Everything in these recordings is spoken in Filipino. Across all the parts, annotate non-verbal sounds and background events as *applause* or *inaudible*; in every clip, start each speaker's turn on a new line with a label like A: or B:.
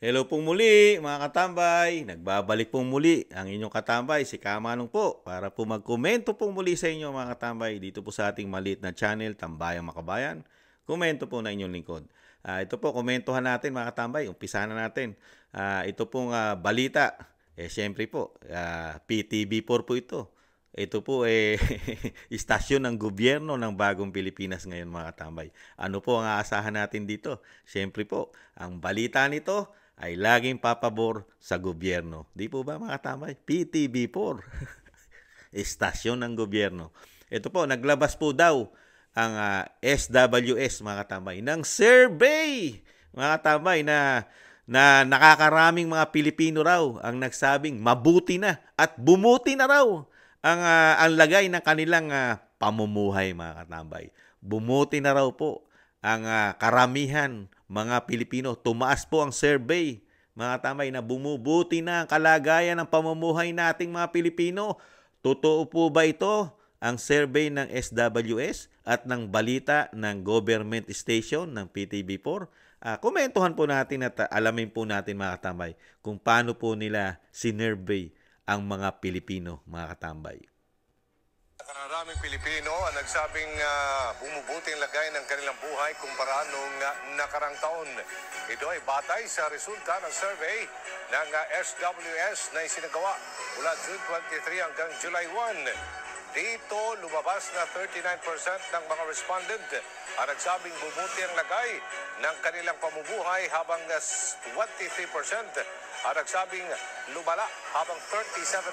A: Hello pong muli mga katambay. Nagbabalik pong muli ang inyong katambay, si Kamanong po, para po magkomento pong muli sa inyo mga katambay dito po sa ating maliit na channel, Tambayang Makabayan. Komento po na inyong lingkod. Uh, ito po, komentuhan natin mga katambay. Umpisa na natin. Uh, ito pong uh, balita. Eh, syempre po, uh, ptv 4 po ito. Ito po eh *laughs* istasyon ng gobyerno ng bagong Pilipinas ngayon mga katambay. Ano po ang aasahan natin dito? Siyempre po, ang balita nito ay laging papabor sa gobyerno. Di po ba mga tamay? PTB4, *laughs* estasyon ng gobyerno. Ito po, naglabas po daw ang uh, ah, SWS mga tamay ng survey mga tamay na na nakakaraming mga Pilipino raw ang nagsabing mabuti na at bumuti na raw ang uh, ang lagay ng kanilang uh, pamumuhay mga katambay. Bumuti na raw po ang uh, karamihan mga Pilipino. Tumaas po ang survey, mga tamay, na bumubuti na ang kalagayan ng pamumuhay nating mga Pilipino. Totoo po ba ito? Ang survey ng SWS at ng balita ng government station ng PTB4. Uh, ah, komentuhan po natin at alamin po natin mga katambay kung paano po nila sinervey ang mga Pilipino mga katambay.
B: Maraming Pilipino ang nagsabing uh, ah, bumubuti ang lagay ng kanilang buhay kumpara noong uh, nakarang taon. Ito ay batay sa resulta ng survey ng uh, ah, SWS na isinagawa mula June 23 hanggang July 1. Dito lumabas na 39% ng mga respondent ang nagsabing bumuti ang lagay ng kanilang pamumuhay habang 23% ang nagsabing lumala habang 37%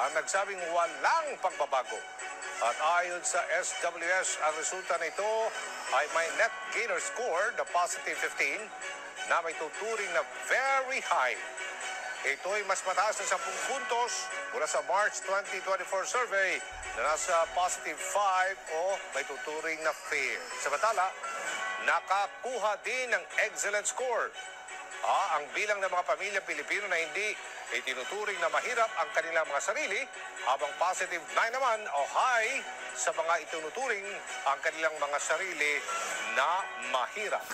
B: ang nagsabing walang pagbabago. At ayon sa SWS, ang resulta nito ay may net gainer score na positive 15 na may tuturing na very high. Ito ay mas mataas sa 10 puntos mula sa March 2024 survey na nasa positive 5 o may tuturing na fair. Sa Samantala, nakakuha din ng excellent score Ah, ang bilang ng mga pamilyang Pilipino na hindi itinuturing na mahirap ang kanilang mga sarili habang positive 9 naman o high sa mga itinuturing ang kanilang mga sarili na mahirap.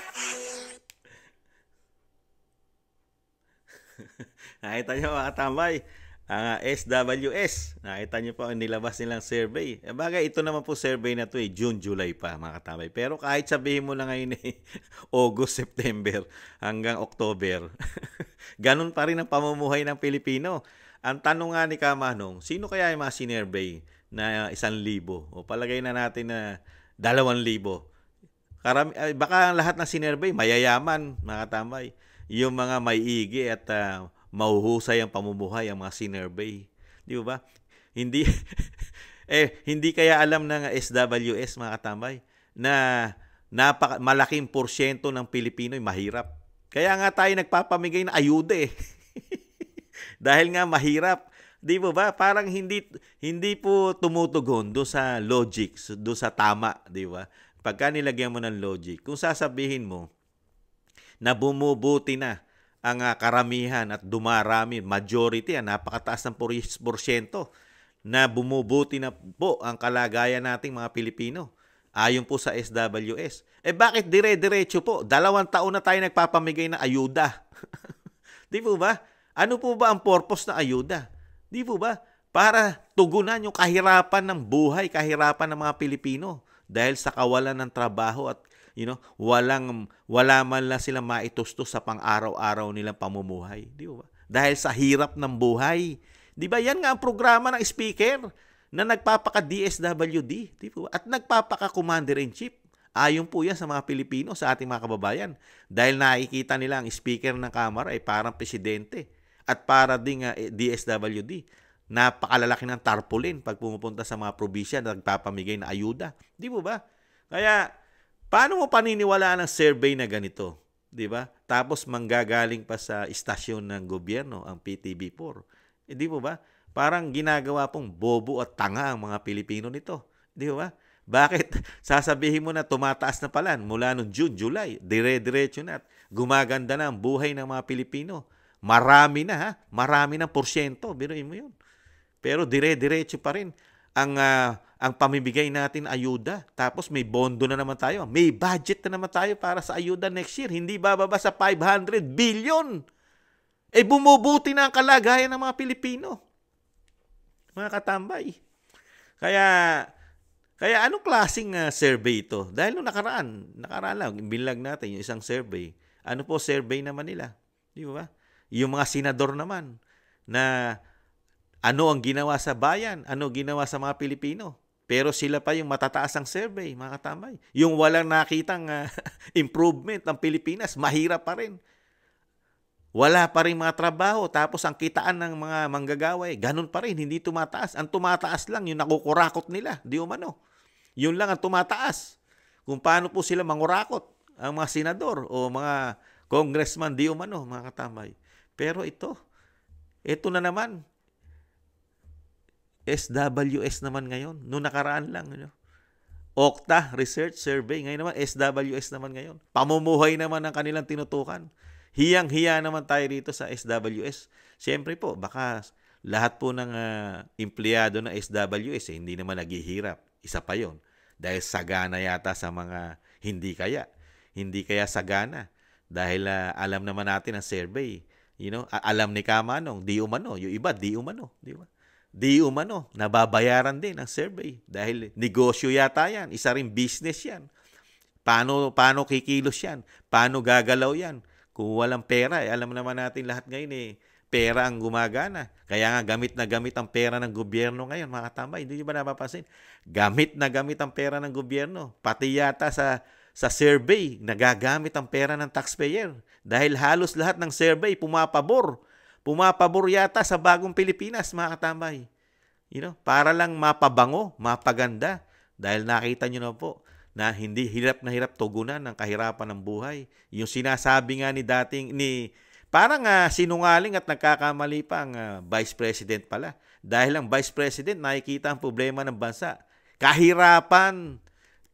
A: *laughs* Nakita nyo mga tambay, ang SWS. Ah, Nakita niyo po, ang nilabas nilang survey. E bagay, ito naman po survey na to eh, June, July pa mga katambay. Pero kahit sabihin mo na ngayon eh, *laughs* August, September hanggang October, *laughs* ganun pa rin ang pamumuhay ng Pilipino. Ang tanong nga ni Kamanong, sino kaya yung mga sinervey na isang libo? O palagay na natin na dalawang libo. Karami, ay, baka lahat ng sinervey, mayayaman, mga katambay. Yung mga may igi at uh, mahuhusay ang pamumuhay ang mga sinerbe. Di ba? Hindi *laughs* eh hindi kaya alam ng SWS mga katambay na napaka malaking porsyento ng Pilipino'y mahirap. Kaya nga tayo nagpapamigay ng ayuda *laughs* eh. Dahil nga mahirap. Di ba ba? Parang hindi hindi po tumutugon do sa logic, do sa tama, di ba? Pagka nilagyan mo ng logic, kung sasabihin mo na bumubuti na ang ah, karamihan at dumarami, majority, ang ah, napakataas ng 40% na bumubuti na po ang kalagayan nating mga Pilipino ayon po sa SWS. Eh bakit dire-diretso po? Dalawang taon na tayo nagpapamigay ng ayuda. *laughs* Di po ba? Ano po ba ang purpose ng ayuda? Di po ba? Para tugunan yung kahirapan ng buhay, kahirapan ng mga Pilipino dahil sa kawalan ng trabaho at you know, walang wala man lang sila maitustos sa pang-araw-araw nilang pamumuhay, di ba? Dahil sa hirap ng buhay. Di ba? Yan nga ang programa ng speaker na nagpapaka-DSWD, di ba? At nagpapaka-commander-in-chief. Ayon po yan sa mga Pilipino, sa ating mga kababayan. Dahil nakikita nila ang speaker ng Kamara ay parang presidente at para ding uh, ah, eh, DSWD. Napakalalaki ng tarpaulin pag pumupunta sa mga probinsya na nagpapamigay na ayuda. Di ba? Kaya Paano mo paniniwalaan ang survey na ganito? 'Di ba? Tapos manggagaling pa sa istasyon ng gobyerno ang PTB4. Hindi eh, po ba? Parang ginagawa pong bobo at tanga ang mga Pilipino nito. 'Di ba? Bakit *laughs* sasabihin mo na tumataas na pala mula noong June, July, dire-diretso na at gumaganda na ang buhay ng mga Pilipino. Marami na ha, marami ng porsyento, biruin mo yun. Pero dire-diretso pa rin ang uh, ang pamibigay natin ayuda. Tapos may bondo na naman tayo. May budget na naman tayo para sa ayuda next year. Hindi bababa sa 500 billion. Eh bumubuti na ang kalagayan ng mga Pilipino. Mga katambay. Kaya kaya anong klaseng uh, survey ito? Dahil nung nakaraan, nakaraan lang, bilag natin yung isang survey. Ano po survey naman nila? Di ba? Yung mga senador naman na ano ang ginawa sa bayan, ano ginawa sa mga Pilipino. Pero sila pa yung matataas ang survey, mga katamay. Yung walang nakitang uh, *laughs* improvement ng Pilipinas, mahirap pa rin. Wala pa rin mga trabaho, tapos ang kitaan ng mga manggagaway, ganun pa rin, hindi tumataas. Ang tumataas lang, yung nakukurakot nila, di umano. Yun lang ang tumataas. Kung paano po sila mangurakot, ang mga senador o mga congressman, di umano, mga katamay. Pero ito, ito na naman, SWS naman ngayon. no nakaraan lang. You know? Okta Research Survey. Ngayon naman, SWS naman ngayon. Pamumuhay naman ang kanilang tinutukan. Hiyang-hiya naman tayo rito sa SWS. Siyempre po, baka lahat po ng uh, empleyado ng SWS eh, hindi naman naghihirap. Isa pa yon Dahil sagana yata sa mga hindi kaya. Hindi kaya sagana. Dahil uh, alam naman natin ang survey. You know, alam ni Kamanong, di umano. Yung iba, di umano. Di ba? di umano, nababayaran din ang survey dahil negosyo yata yan, isa ring business yan. Paano, paano kikilos yan? Paano gagalaw yan? Kung walang pera, eh, alam naman natin lahat ngayon eh, pera ang gumagana. Kaya nga gamit na gamit ang pera ng gobyerno ngayon, mga katambay. Hindi nyo ba napapansin? Gamit na gamit ang pera ng gobyerno. Pati yata sa sa survey, nagagamit ang pera ng taxpayer. Dahil halos lahat ng survey pumapabor Pumapabor yata sa bagong Pilipinas, mga katambay. You know, para lang mapabango, mapaganda. Dahil nakita nyo na po na hindi hirap na hirap tugunan ng kahirapan ng buhay. Yung sinasabi nga ni dating, ni parang uh, sinungaling at nagkakamali pa ang uh, Vice President pala. Dahil ang Vice President nakikita ang problema ng bansa. Kahirapan,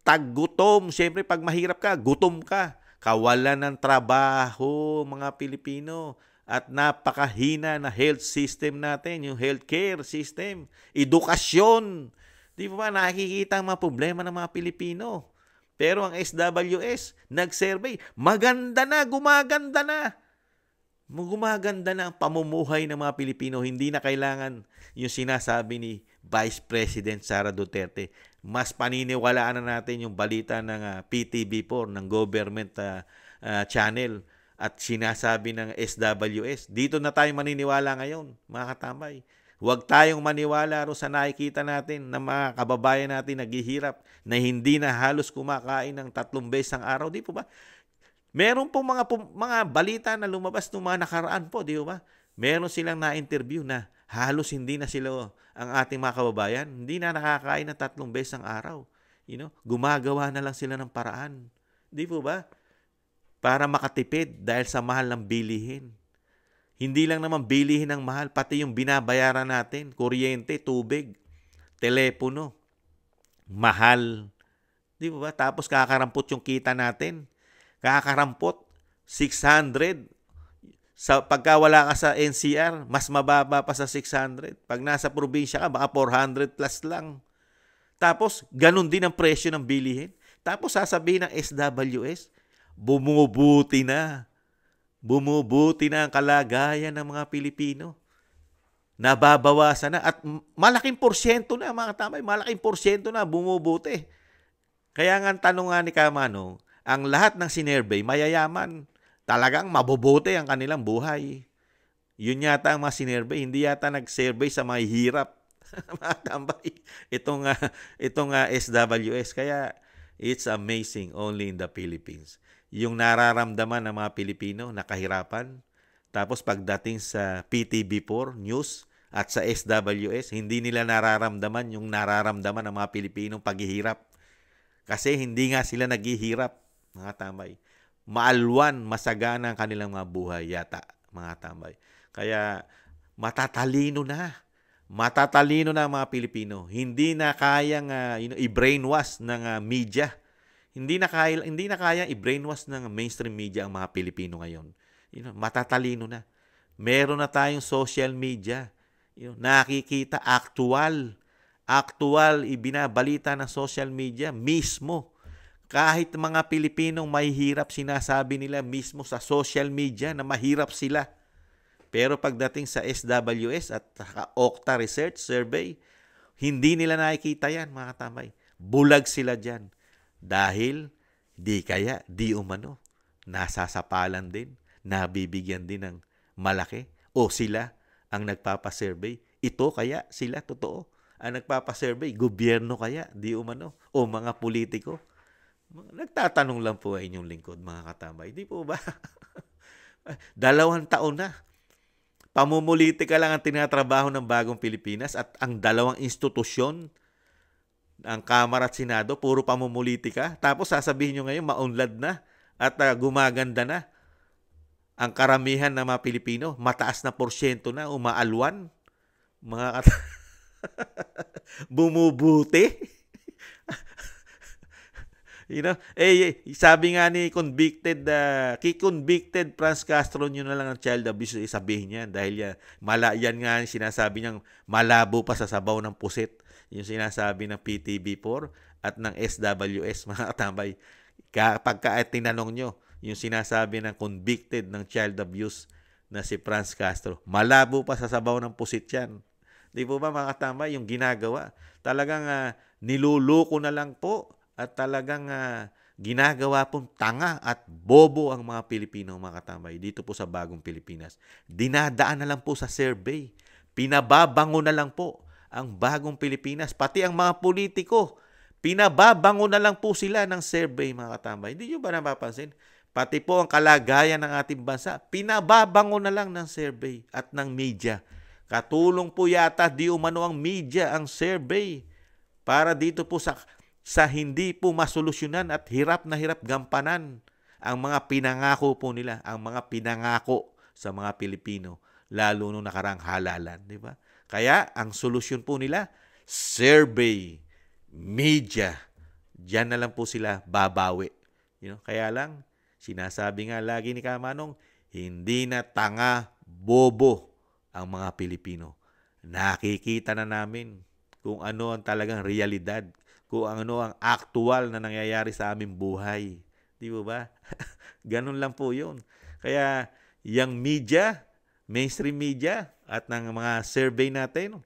A: taggutom. Siyempre pag mahirap ka, gutom ka. Kawalan ng trabaho, mga Pilipino at napakahina na health system natin, yung healthcare system, edukasyon. Di ba nakikita ang mga problema ng mga Pilipino? Pero ang SWS, nag-survey, maganda na, gumaganda na. Gumaganda na ang pamumuhay ng mga Pilipino. Hindi na kailangan yung sinasabi ni Vice President Sara Duterte. Mas paniniwalaan na natin yung balita ng uh, ah, PTV4, ng government uh, uh, channel at sinasabi ng SWS. Dito na tayo maniniwala ngayon, mga katambay. Huwag tayong maniwala ro sa nakikita natin na mga kababayan natin naghihirap na hindi na halos kumakain ng tatlong beses ang araw, di po ba? Meron po mga mga balita na lumabas noong mga nakaraan po, di ba? Meron silang na-interview na halos hindi na sila ang ating mga kababayan, hindi na nakakain ng tatlong beses ang araw. You know, gumagawa na lang sila ng paraan. Di po ba? para makatipid dahil sa mahal ng bilihin. Hindi lang naman bilihin ang mahal, pati yung binabayaran natin, kuryente, tubig, telepono, mahal. Di ba? Tapos kakarampot yung kita natin. Kakarampot, 600. Sa, pagka wala ka sa NCR, mas mababa pa sa 600. Pag nasa probinsya ka, baka 400 plus lang. Tapos, ganun din ang presyo ng bilihin. Tapos sasabihin ng SWS, bumubuti na. Bumubuti na ang kalagayan ng mga Pilipino. Nababawasan na at malaking porsyento na mga tamay, malaking porsyento na bumubuti. Kaya nga ang tanong nga ni Kamanong, ang lahat ng sinerbay mayayaman. Talagang mabubuti ang kanilang buhay. Yun yata ang mga sinerbay, hindi yata nag-survey sa mga hirap. *laughs* mga tambay, itong, uh, itong uh, ah, SWS. Kaya it's amazing only in the Philippines yung nararamdaman ng mga Pilipino na kahirapan. Tapos pagdating sa PTB4 News at sa SWS, hindi nila nararamdaman yung nararamdaman ng mga Pilipinong paghihirap. Kasi hindi nga sila naghihirap, mga tambay. Maalwan, masagana ang kanilang mga buhay yata, mga tambay. Kaya matatalino na matatalino na ang mga Pilipino. Hindi na kayang uh, you know, i-brainwash ng uh, media hindi na kaya, hindi na kaya i-brainwash ng mainstream media ang mga Pilipino ngayon. You know, matatalino na. Meron na tayong social media. You know, nakikita actual. Actual ibinabalita ng social media mismo. Kahit mga Pilipinong mahihirap, sinasabi nila mismo sa social media na mahirap sila. Pero pagdating sa SWS at Okta Research Survey, hindi nila nakikita yan, mga tamay. Bulag sila dyan. Dahil di kaya, di umano, nasasapalan din, nabibigyan din ng malaki. O sila ang nagpapasurvey. Ito kaya sila totoo ang nagpapasurvey. Gobyerno kaya, di umano. O mga politiko. Nagtatanong lang po ay inyong lingkod, mga katambay. Di po ba? *laughs* Dalawang taon na. Pamumulitika lang ang tinatrabaho ng bagong Pilipinas at ang dalawang institusyon ang Kamara at Senado, puro pamumulitika. Tapos sasabihin nyo ngayon, maunlad na at uh, gumaganda na. Ang karamihan ng mga Pilipino, mataas na porsyento na, umaalwan. Mga kat- *laughs* bumubuti. *laughs* you know, eh, sabi nga ni convicted, uh, ah, ki-convicted Franz Castro nyo na lang ang child abuse, eh, sabihin niya. Dahil yan, ah, mala, yan nga sinasabi niyang malabo pa sa sabaw ng pusit yung sinasabi ng PTB4 at ng SWS *laughs* mga katambay. Kapag ka tinanong nyo yung sinasabi ng convicted ng child abuse na si Franz Castro, malabo pa sa sabaw ng pusit yan. Di po ba mga katambay yung ginagawa? Talagang uh, ah, niluluko na lang po at talagang uh, ginagawa pong tanga at bobo ang mga Pilipino mga katambay dito po sa bagong Pilipinas. Dinadaan na lang po sa survey. Pinababango na lang po ang bagong Pilipinas, pati ang mga politiko. Pinababango na lang po sila ng survey mga katambay. Hindi nyo ba napapansin? Pati po ang kalagayan ng ating bansa, pinababango na lang ng survey at ng media. Katulong po yata di umano ang media, ang survey, para dito po sa, sa hindi po masolusyonan at hirap na hirap gampanan ang mga pinangako po nila, ang mga pinangako sa mga Pilipino, lalo nung nakarang halalan, di ba? Kaya ang solusyon po nila, survey, media. Diyan na lang po sila babawi. You know, kaya lang, sinasabi nga lagi ni Kamanong, hindi na tanga, bobo ang mga Pilipino. Nakikita na namin kung ano ang talagang realidad, kung ano ang aktual na nangyayari sa aming buhay. Di ba ba? *laughs* Ganun lang po yun. Kaya, yung media, mainstream media at ng mga survey natin.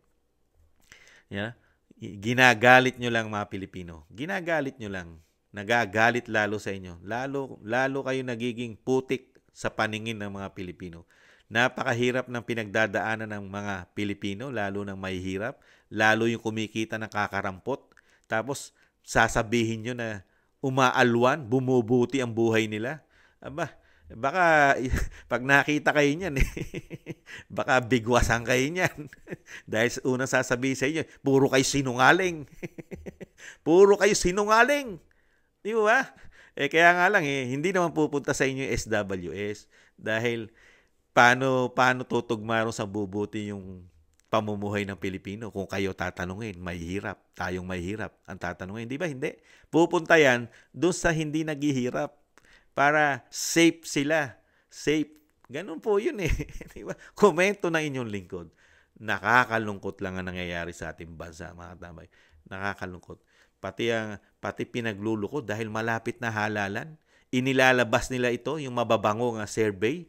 A: Yeah. Ginagalit nyo lang mga Pilipino. Ginagalit nyo lang. Nagagalit lalo sa inyo. Lalo, lalo kayo nagiging putik sa paningin ng mga Pilipino. Napakahirap ng pinagdadaanan ng mga Pilipino, lalo ng mahihirap, lalo yung kumikita ng kakarampot. Tapos sasabihin nyo na umaalwan, bumubuti ang buhay nila. Aba, baka *laughs* pag nakita kayo niyan, eh, *laughs* baka bigwasan kayo niyan. *laughs* Dahil unang sasabihin sa inyo, puro kayo sinungaling. *laughs* puro kayo sinungaling. Di ba? Eh kaya nga lang eh, hindi naman pupunta sa inyo yung SWS dahil paano paano tutugmaron sa bubuti yung pamumuhay ng Pilipino kung kayo tatanungin, mahirap, tayong mahirap ang tatanungin, di ba? Hindi. Pupunta yan doon sa hindi naghihirap para safe sila, safe Ganun po yun eh. *laughs* diba? Komento ng inyong lingkod. Nakakalungkot lang ang nangyayari sa ating bansa, mga tambay. Nakakalungkot. Pati, ang, pati pinagluluko dahil malapit na halalan. Inilalabas nila ito, yung mababango nga survey,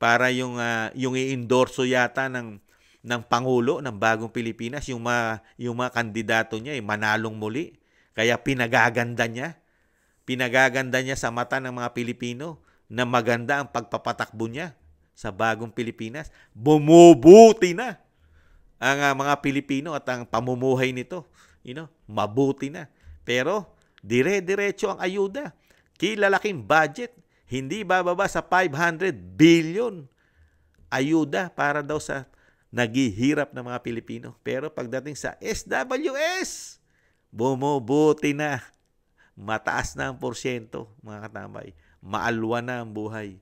A: para yung, uh, yung i-endorso yata ng, ng Pangulo ng Bagong Pilipinas, yung mga, yung mga kandidato niya, ay eh, manalong muli. Kaya pinagaganda niya. Pinagaganda niya sa mata ng mga Pilipino na maganda ang pagpapatakbo niya sa bagong Pilipinas. Bumubuti na ang uh, mga Pilipino at ang pamumuhay nito. You know, mabuti na. Pero dire-diretso ang ayuda. Kilalaking budget. Hindi bababa sa 500 billion ayuda para daw sa naghihirap ng mga Pilipino. Pero pagdating sa SWS, bumubuti na. Mataas na ang porsyento, mga katambay. Maalwa na ang buhay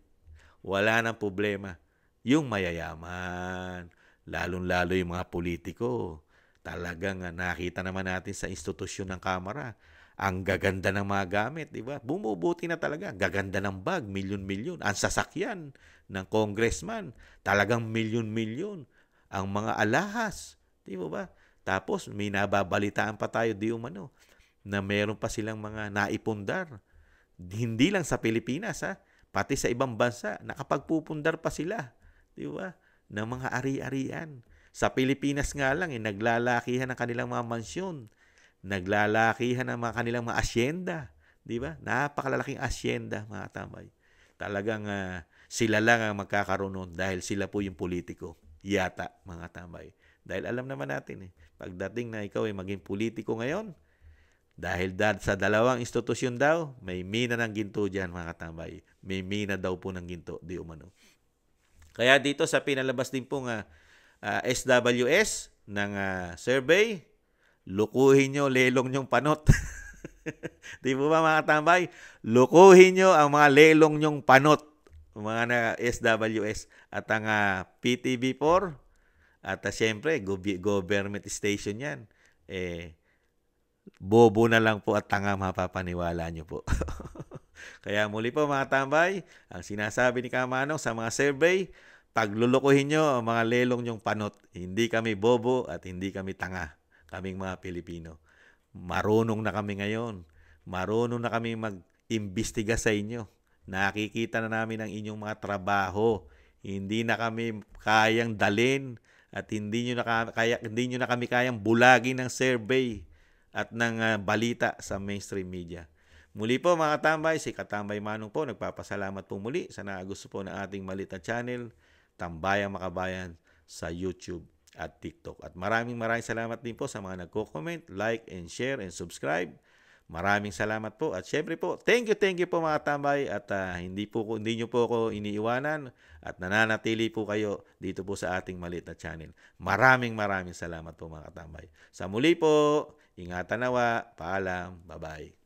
A: wala nang problema yung mayayaman. Lalong-lalo yung mga politiko. Talagang nakita naman natin sa institusyon ng Kamara, ang gaganda ng mga gamit, di ba? Bumubuti na talaga. Gaganda ng bag, milyon-milyon. Ang sasakyan ng congressman, talagang milyon-milyon. Ang mga alahas, di ba ba? Tapos may nababalitaan pa tayo di umano na meron pa silang mga naipundar. Hindi lang sa Pilipinas ha, Pati sa ibang bansa, nakapagpupundar pa sila, di ba? Ng mga ari-arian. Sa Pilipinas nga lang, eh, naglalakihan ang kanilang mga mansyon. Naglalakihan ang mga kanilang mga asyenda. Di ba? Napakalalaking asyenda, mga tambay. Talagang uh, sila lang ang magkakaroon nun dahil sila po yung politiko. Yata, mga tambay. Dahil alam naman natin eh, pagdating na ikaw ay maging politiko ngayon, dahil dad sa dalawang institusyon daw, may mina ng ginto dyan mga katambay. May mina daw po ng ginto, di umano. Kaya dito sa pinalabas din pong uh, uh, ah, SWS ng uh, survey, lukuhin nyo, lelong nyong panot. *laughs* di po ba mga katambay? Lukuhin nyo ang mga lelong nyong panot, mga na SWS at ang uh, ah, PTB4 at uh, siyempre, go- government station yan. Eh, bobo na lang po at tanga mapapaniwala nyo po. *laughs* Kaya muli po mga tambay, ang sinasabi ni Kamanong sa mga survey, paglulukuhin nyo ang mga lelong nyong panot. Hindi kami bobo at hindi kami tanga, kaming mga Pilipino. Marunong na kami ngayon. Marunong na kami mag-imbestiga sa inyo. Nakikita na namin ang inyong mga trabaho. Hindi na kami kayang dalin at hindi nyo na kaya hindi nyo na kami kayang bulagin ng survey at ng uh, balita sa mainstream media. Muli po mga katambay, si Katambay Manong po, nagpapasalamat po muli sa naagusto po ng ating malita channel, Tambayang Makabayan sa YouTube at TikTok. At maraming maraming salamat din po sa mga nagko-comment, like, and share, and subscribe Maraming salamat po at syempre po, thank you, thank you po mga tambay at uh, hindi po hindi niyo po ako iniiwanan at nananatili po kayo dito po sa ating maliit na channel. Maraming maraming salamat po mga tambay. Sa muli po, ingatan nawa, paalam, bye-bye.